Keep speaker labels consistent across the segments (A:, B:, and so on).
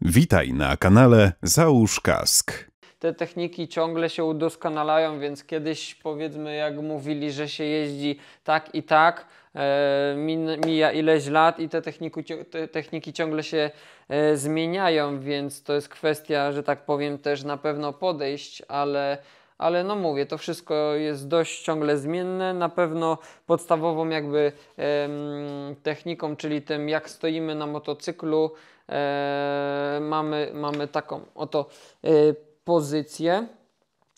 A: Witaj na kanale Załóż Kask. Te techniki ciągle się udoskonalają, więc kiedyś powiedzmy jak mówili, że się jeździ tak i tak, e, mija ileś lat i te techniki, te techniki ciągle się e, zmieniają, więc to jest kwestia, że tak powiem, też na pewno podejść, ale ale no mówię, to wszystko jest dość ciągle zmienne. Na pewno podstawową jakby em, techniką, czyli tym jak stoimy na motocyklu, e, mamy, mamy taką oto e, pozycję.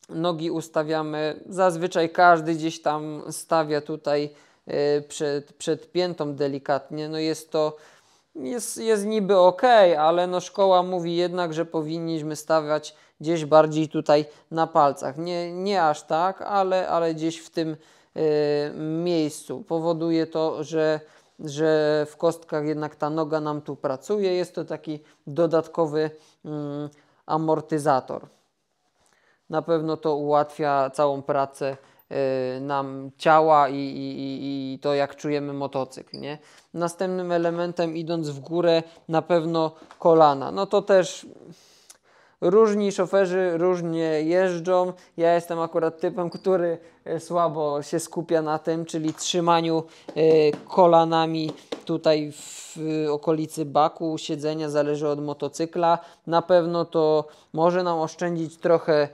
A: Nogi ustawiamy, zazwyczaj każdy gdzieś tam stawia tutaj e, przed, przed piętą delikatnie. No jest to jest, jest niby ok, ale no szkoła mówi jednak, że powinniśmy stawiać gdzieś bardziej tutaj na palcach. Nie, nie aż tak, ale, ale gdzieś w tym y, miejscu. Powoduje to, że że w kostkach jednak ta noga nam tu pracuje. Jest to taki dodatkowy mm, amortyzator. Na pewno to ułatwia całą pracę y, nam ciała i, i, i, to, jak czujemy motocykl. Nie? Następnym elementem, idąc w górę, na pewno kolana. No to też Różni szoferzy różnie jeżdżą. Ja jestem akurat typem, który e, słabo się skupia na tym, czyli trzymaniu e, kolanami tutaj w e, okolicy baku siedzenia zależy od motocykla. Na pewno to może nam oszczędzić trochę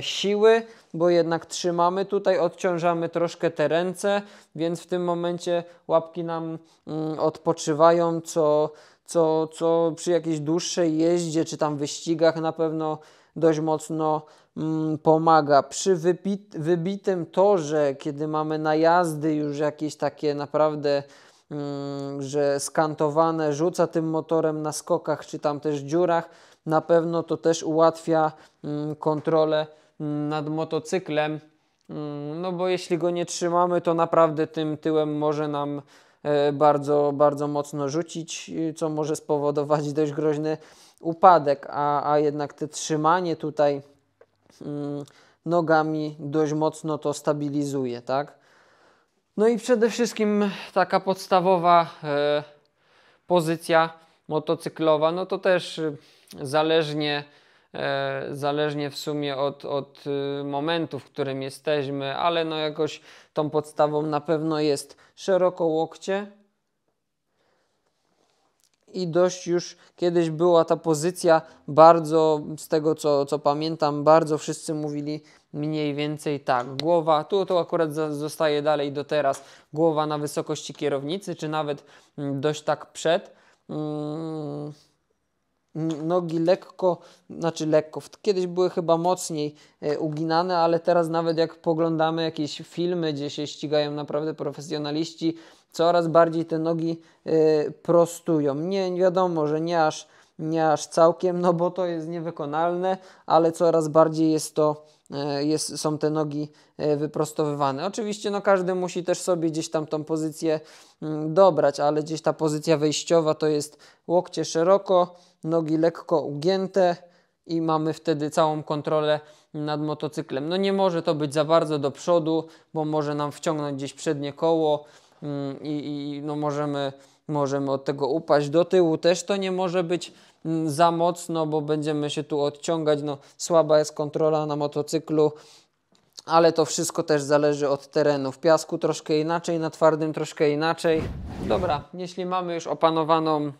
A: siły, bo jednak trzymamy tutaj, odciążamy troszkę te ręce, więc w tym momencie łapki nam mm, odpoczywają, co co, co przy jakiejś dłuższej jeździe czy tam wyścigach na pewno dość mocno mm, pomaga. Przy wypit, wybitym torze, kiedy mamy najazdy już jakieś takie naprawdę, mm, że skantowane, rzuca tym motorem na skokach czy tam też dziurach, na pewno to też ułatwia mm, kontrolę mm, nad motocyklem. Mm, no bo jeśli go nie trzymamy, to naprawdę tym tyłem może nam E, bardzo, bardzo mocno rzucić, e, co może spowodować dość groźny upadek, a, a jednak te trzymanie tutaj mm, nogami dość mocno to stabilizuje, tak? No i przede wszystkim taka podstawowa e, pozycja motocyklowa, no to też zależnie E, zależnie w sumie od, od y, momentu, w którym jesteśmy, ale no jakoś tą podstawą na pewno jest szeroko łokcie. I dość już kiedyś była ta pozycja bardzo, z tego co, co pamiętam, bardzo wszyscy mówili mniej więcej tak. Głowa, tu to akurat zostaje dalej do teraz, głowa na wysokości kierownicy, czy nawet mm, dość tak przed mm, nogi lekko, znaczy lekko, kiedyś były chyba mocniej e, uginane, ale teraz nawet jak poglądamy jakieś filmy, gdzie się ścigają naprawdę profesjonaliści, coraz bardziej te nogi e, prostują. Nie wiadomo, że nie aż, nie aż całkiem, no bo to jest niewykonalne, ale coraz bardziej jest to E, jest, są te nogi e, wyprostowywane. Oczywiście no, każdy musi też sobie gdzieś tam tą pozycję mm, dobrać, ale gdzieś ta pozycja wejściowa to jest łokcie szeroko, nogi lekko ugięte i mamy wtedy całą kontrolę nad motocyklem. No nie może to być za bardzo do przodu, bo może nam wciągnąć gdzieś przednie koło mm, i, i no możemy możemy od tego upaść. Do tyłu też to nie może być mm, za mocno, bo będziemy się tu odciągać. No, słaba jest kontrola na motocyklu, ale to wszystko też zależy od terenu. W piasku troszkę inaczej, na twardym troszkę inaczej. Dobra, jeśli mamy już opanowaną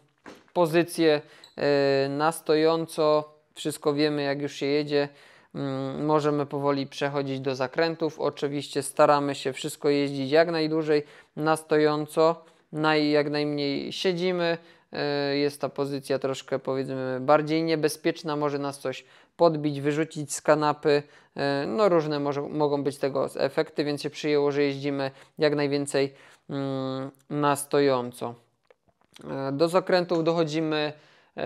A: pozycję e, na stojąco, wszystko wiemy jak już się jedzie, mm, możemy powoli przechodzić do zakrętów. Oczywiście staramy się wszystko jeździć jak najdłużej na stojąco naj, jak najmniej siedzimy. E, jest ta pozycja troszkę powiedzmy bardziej niebezpieczna, może nas coś podbić, wyrzucić z kanapy. E, no różne może, mogą być tego efekty, więc się przyjęło, że jeździmy jak najwięcej mm, na stojąco. E, do zakrętów dochodzimy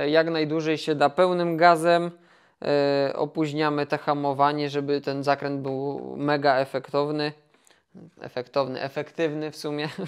A: jak najdłużej się da pełnym gazem. Opóźniamy te hamowanie, żeby ten zakręt był mega efektowny efektowny, efektywny w sumie,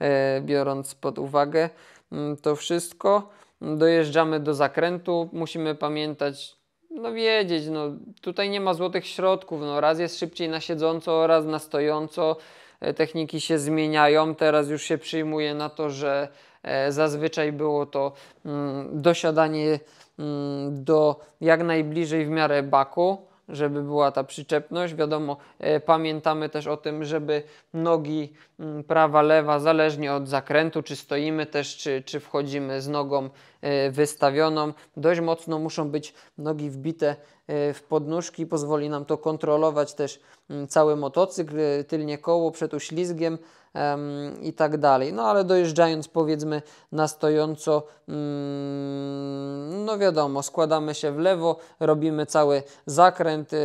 A: e, biorąc pod uwagę mm, to wszystko. Dojeżdżamy do zakrętu, musimy pamiętać, no wiedzieć, no tutaj nie ma złotych środków, no raz jest szybciej na siedząco, raz na stojąco, e, techniki się zmieniają, teraz już się przyjmuje na to, że e, zazwyczaj było to mm, dosiadanie mm, do jak najbliżej w miarę baku, żeby była ta przyczepność. Wiadomo, e, pamiętamy też o tym, żeby nogi mm, prawa, lewa, zależnie od zakrętu, czy stoimy też, czy, czy wchodzimy z nogą e, wystawioną, dość mocno muszą być nogi wbite E, w podnóżki, pozwoli nam to kontrolować też mm, cały motocykl, e, tylnie koło przed uślizgiem um, i tak dalej. No ale dojeżdżając powiedzmy na stojąco, um, no wiadomo, składamy się w lewo, robimy cały zakręt. E,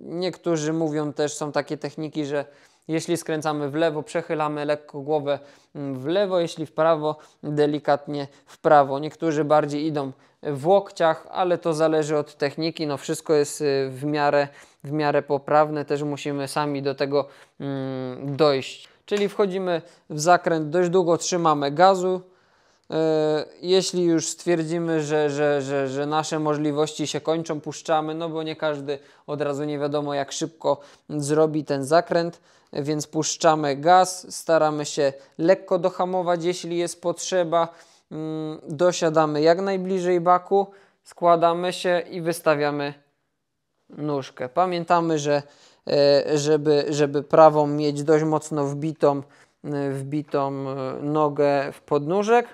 A: niektórzy mówią też, są takie techniki, że jeśli skręcamy w lewo, przechylamy lekko głowę mm, w lewo, jeśli w prawo, delikatnie w prawo. Niektórzy bardziej idą w łokciach, ale to zależy od techniki. No wszystko jest y, w miarę, w miarę poprawne, też musimy sami do tego mm, dojść. Czyli wchodzimy w zakręt, dość długo trzymamy gazu. Y, jeśli już stwierdzimy, że, że, że, że nasze możliwości się kończą, puszczamy, no bo nie każdy od razu nie wiadomo, jak szybko zrobi ten zakręt więc puszczamy gaz, staramy się lekko dohamować, jeśli jest potrzeba. Mm, dosiadamy jak najbliżej baku, składamy się i wystawiamy nóżkę. Pamiętamy, że e, żeby, żeby prawą mieć dość mocno wbitą, e, wbitą e, nogę w podnóżek.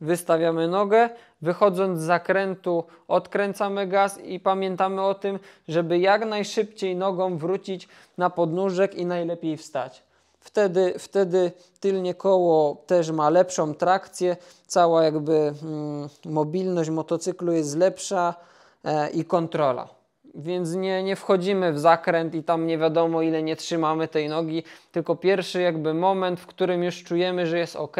A: Wystawiamy nogę, wychodząc z zakrętu odkręcamy gaz i pamiętamy o tym, żeby jak najszybciej nogą wrócić na podnóżek i najlepiej wstać wtedy, wtedy tylnie koło też ma lepszą trakcję, cała jakby mm, mobilność motocyklu jest lepsza e, i kontrola. Więc nie, nie wchodzimy w zakręt i tam nie wiadomo ile nie trzymamy tej nogi, tylko pierwszy jakby moment, w którym już czujemy, że jest ok.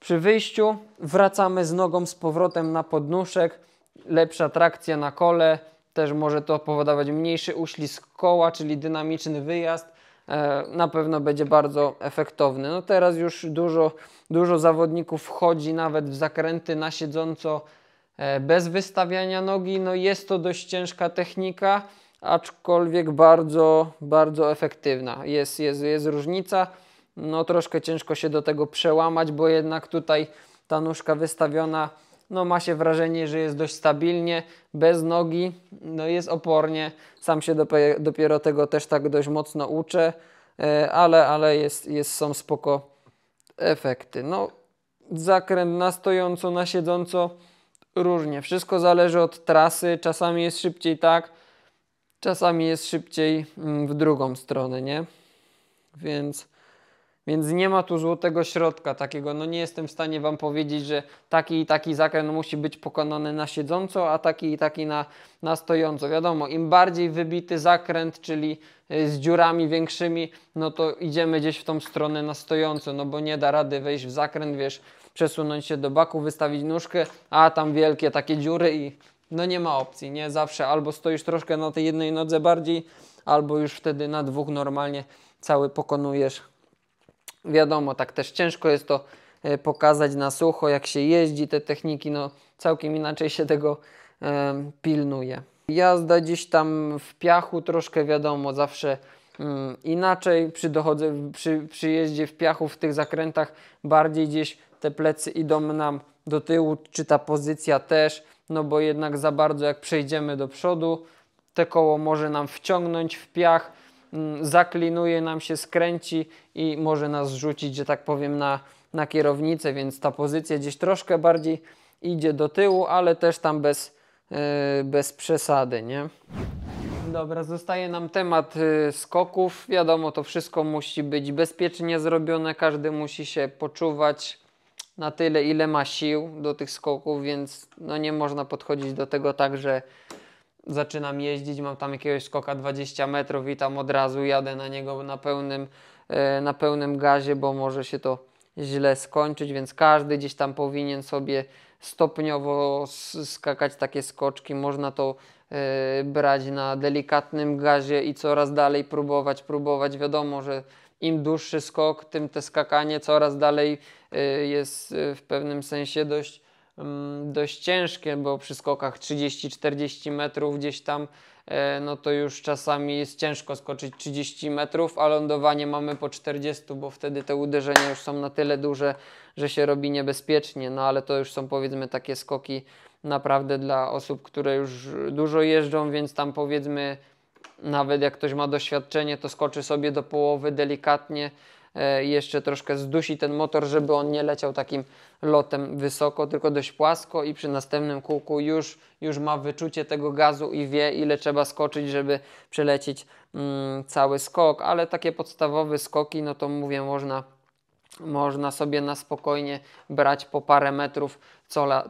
A: Przy wyjściu wracamy z nogą z powrotem na podnóżek, lepsza trakcja na kole, też może to powodować mniejszy uślizg koła, czyli dynamiczny wyjazd, E, na pewno będzie bardzo efektowny. No teraz już dużo, dużo zawodników wchodzi nawet w zakręty na siedząco e, bez wystawiania nogi. No jest to dość ciężka technika, aczkolwiek bardzo, bardzo efektywna. Jest, jest, jest różnica. No troszkę ciężko się do tego przełamać, bo jednak tutaj ta nóżka wystawiona no ma się wrażenie, że jest dość stabilnie, bez nogi, no jest opornie. Sam się dopiero, dopiero tego też tak dość mocno uczę, e, ale, ale jest, jest, są spoko efekty. No, zakręt na stojąco, na siedząco, różnie. Wszystko zależy od trasy, czasami jest szybciej tak, czasami jest szybciej mm, w drugą stronę, nie? Więc więc nie ma tu złotego środka takiego. No nie jestem w stanie Wam powiedzieć, że taki i taki zakręt musi być pokonany na siedząco, a taki i taki na, na stojąco. Wiadomo, im bardziej wybity zakręt, czyli y, z dziurami większymi, no to idziemy gdzieś w tą stronę na stojąco, no bo nie da rady wejść w zakręt, wiesz, przesunąć się do baku, wystawić nóżkę, a tam wielkie takie dziury i no nie ma opcji, nie? Zawsze albo stoisz troszkę na tej jednej nodze bardziej, albo już wtedy na dwóch normalnie cały pokonujesz Wiadomo, tak też ciężko jest to e, pokazać na sucho, jak się jeździ te techniki, no całkiem inaczej się tego e, pilnuje. Jazda gdzieś tam w piachu troszkę wiadomo, zawsze mm, inaczej przy, dochodze, przy, przy jeździe w piachu, w tych zakrętach bardziej gdzieś te plecy idą nam do tyłu, czy ta pozycja też, no bo jednak za bardzo jak przejdziemy do przodu, te koło może nam wciągnąć w piach, Mm, zaklinuje nam się, skręci i może nas rzucić, że tak powiem, na, na kierownicę, więc ta pozycja gdzieś troszkę bardziej idzie do tyłu, ale też tam bez, e, bez przesady, nie? Dobra, zostaje nam temat e, skoków. Wiadomo, to wszystko musi być bezpiecznie zrobione, każdy musi się poczuwać na tyle, ile ma sił do tych skoków, więc no nie można podchodzić do tego tak, że zaczynam jeździć, mam tam jakiegoś skoka 20 metrów i tam od razu jadę na niego na pełnym, e, na pełnym gazie, bo może się to źle skończyć, więc każdy gdzieś tam powinien sobie stopniowo skakać takie skoczki. Można to e, brać na delikatnym gazie i coraz dalej próbować, próbować. Wiadomo, że im dłuższy skok, tym te skakanie coraz dalej e, jest w pewnym sensie dość Mm, dość ciężkie, bo przy skokach 30-40 metrów gdzieś tam, e, no to już czasami jest ciężko skoczyć 30 metrów, a lądowanie mamy po 40, bo wtedy te uderzenia już są na tyle duże, że się robi niebezpiecznie, no ale to już są powiedzmy takie skoki naprawdę dla osób, które już dużo jeżdżą, więc tam powiedzmy nawet jak ktoś ma doświadczenie, to skoczy sobie do połowy delikatnie, E, jeszcze troszkę zdusi ten motor, żeby on nie leciał takim lotem wysoko, tylko dość płasko i przy następnym kółku już, już ma wyczucie tego gazu i wie ile trzeba skoczyć, żeby przelecieć mm, cały skok, ale takie podstawowe skoki, no to mówię, można można sobie na spokojnie brać po parę metrów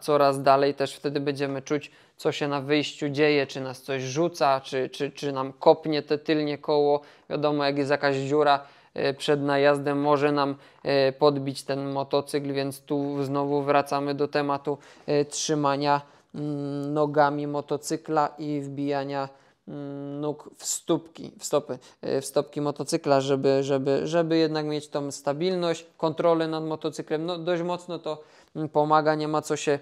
A: coraz dalej. Też wtedy będziemy czuć, co się na wyjściu dzieje, czy nas coś rzuca, czy, czy, czy nam kopnie te tylnie koło. Wiadomo, jak jest jakaś dziura, E, przed najazdem może nam e, podbić ten motocykl, więc tu znowu wracamy do tematu e, trzymania mm, nogami motocykla i wbijania mm, nóg w stópki, w stopy, w stopki motocykla, żeby, żeby, żeby jednak mieć tą stabilność, kontrolę nad motocyklem. No, dość mocno to mm, pomaga, nie ma co się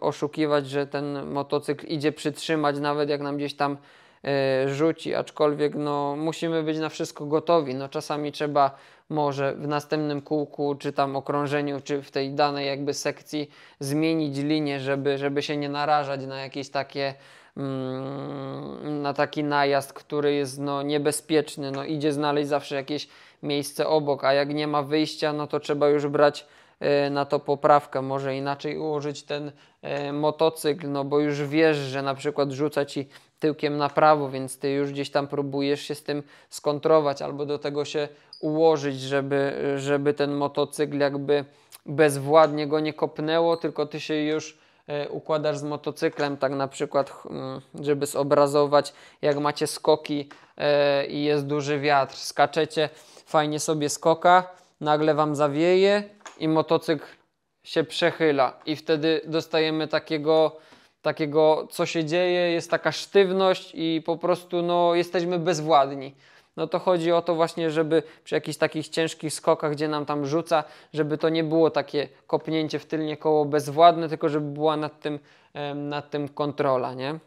A: oszukiwać, że ten motocykl idzie przytrzymać, nawet jak nam gdzieś tam E, rzuci, aczkolwiek no, musimy być na wszystko gotowi. No, czasami trzeba może w następnym kółku, czy tam okrążeniu, czy w tej danej jakby sekcji zmienić linię, żeby, żeby się nie narażać na jakieś takie mm, na taki najazd, który jest no, niebezpieczny, no, idzie znaleźć zawsze jakieś miejsce obok, a jak nie ma wyjścia, no to trzeba już brać e, na to poprawkę, może inaczej ułożyć ten e, motocykl, no bo już wiesz, że na przykład rzuca ci tyłkiem na prawo, więc ty już gdzieś tam próbujesz się z tym skontrować albo do tego się ułożyć, żeby, żeby ten motocykl jakby bezwładnie go nie kopnęło, tylko ty się już e, układasz z motocyklem, tak na przykład, mm, żeby zobrazować, jak macie skoki e, i jest duży wiatr, skaczecie, fajnie sobie skoka, nagle wam zawieje i motocykl się przechyla i wtedy dostajemy takiego takiego, co się dzieje, jest taka sztywność i po prostu no, jesteśmy bezwładni. No to chodzi o to właśnie, żeby przy jakichś takich ciężkich skokach, gdzie nam tam rzuca, żeby to nie było takie kopnięcie w tylnie koło bezwładne, tylko żeby była nad tym, nad tym kontrola, nie?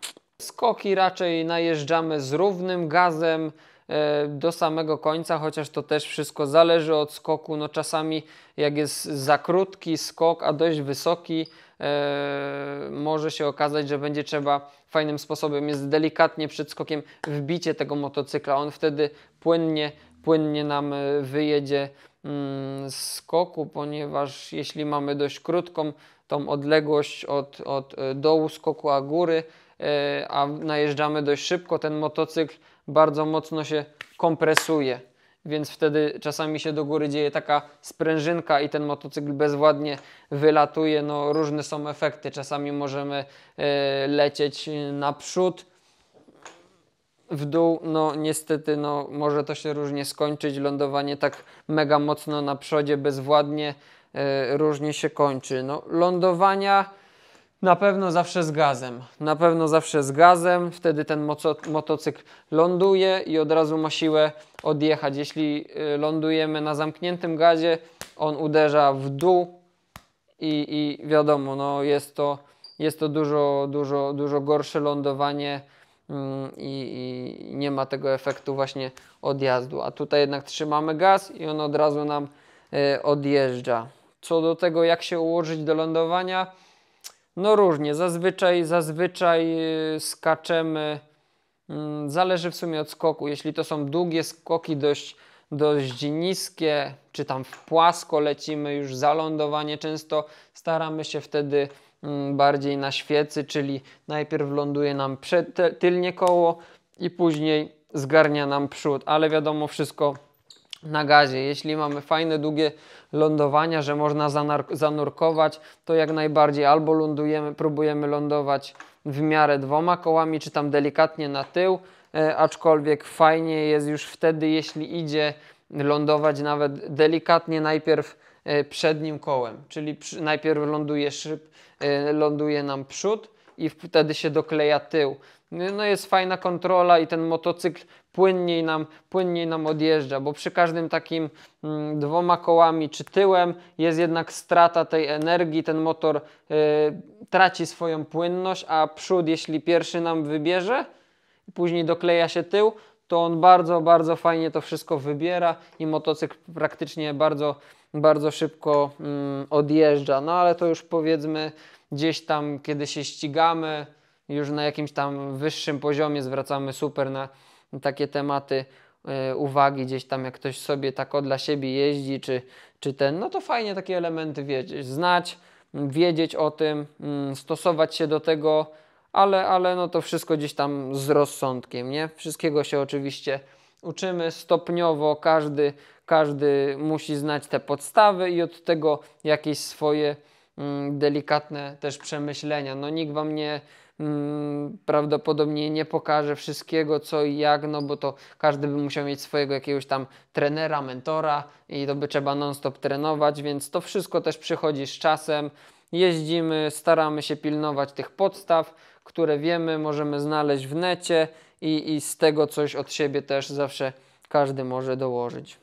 A: Skoki raczej najeżdżamy z równym gazem, E, do samego końca, chociaż to też wszystko zależy od skoku. No czasami jak jest za krótki skok, a dość wysoki, e, może się okazać, że będzie trzeba fajnym sposobem jest delikatnie przed skokiem wbicie tego motocykla. On wtedy płynnie, płynnie nam e, wyjedzie mm, skoku, ponieważ jeśli mamy dość krótką tą odległość od, od dołu skoku a góry, a najeżdżamy dość szybko, ten motocykl bardzo mocno się kompresuje. Więc wtedy czasami się do góry dzieje taka sprężynka i ten motocykl bezładnie wylatuje. No, różne są efekty. Czasami możemy e, lecieć naprzód, w dół, no niestety, no może to się różnie skończyć. Lądowanie tak mega mocno na przodzie, bezwładnie, e, różnie się kończy. No, lądowania na pewno zawsze z gazem. Na pewno zawsze z gazem. Wtedy ten motocykl ląduje i od razu ma siłę odjechać. Jeśli y, lądujemy na zamkniętym gazie, on uderza w dół i, i wiadomo, no jest to, jest to dużo, dużo, dużo gorsze lądowanie mm, i, i nie ma tego efektu właśnie odjazdu. A tutaj jednak trzymamy gaz i on od razu nam y, odjeżdża. Co do tego, jak się ułożyć do lądowania, no różnie, zazwyczaj, zazwyczaj y, skaczemy, mm, zależy w sumie od skoku. Jeśli to są długie skoki, dość, dość niskie, czy tam w płasko lecimy już za lądowanie, często staramy się wtedy mm, bardziej na świecy, czyli najpierw ląduje nam przed, tylnie koło i później zgarnia nam przód, ale wiadomo, wszystko na gazie. Jeśli mamy fajne, długie lądowania, że można zanurkować, to jak najbardziej albo lądujemy, próbujemy lądować w miarę dwoma kołami, czy tam delikatnie na tył, e, aczkolwiek fajnie jest już wtedy, jeśli idzie lądować nawet delikatnie najpierw e, przednim kołem, czyli przy, najpierw ląduje szyb, e, ląduje nam przód i wtedy się dokleja tył. No, no jest fajna kontrola i ten motocykl płynniej nam, płynniej nam odjeżdża, bo przy każdym takim mm, dwoma kołami czy tyłem jest jednak strata tej energii, ten motor y, traci swoją płynność, a przód jeśli pierwszy nam wybierze, później dokleja się tył, to on bardzo, bardzo fajnie to wszystko wybiera i motocykl praktycznie bardzo, bardzo szybko mm, odjeżdża. No ale to już powiedzmy gdzieś tam, kiedy się ścigamy, już na jakimś tam wyższym poziomie zwracamy super na takie tematy e, uwagi gdzieś tam, jak ktoś sobie tak o dla siebie jeździ, czy, czy ten, no to fajnie takie elementy wiedzieć, znać, wiedzieć o tym, mm, stosować się do tego, ale, ale no to wszystko gdzieś tam z rozsądkiem, nie? Wszystkiego się oczywiście uczymy stopniowo, każdy, każdy musi znać te podstawy i od tego jakieś swoje mm, delikatne też przemyślenia. No nikt wam nie Mm, prawdopodobnie nie pokaże wszystkiego, co i jak, no bo to każdy by musiał mieć swojego jakiegoś tam trenera, mentora i to by trzeba non-stop trenować, więc to wszystko też przychodzi z czasem. Jeździmy, staramy się pilnować tych podstaw, które wiemy, możemy znaleźć w necie i, i z tego coś od siebie też zawsze każdy może dołożyć.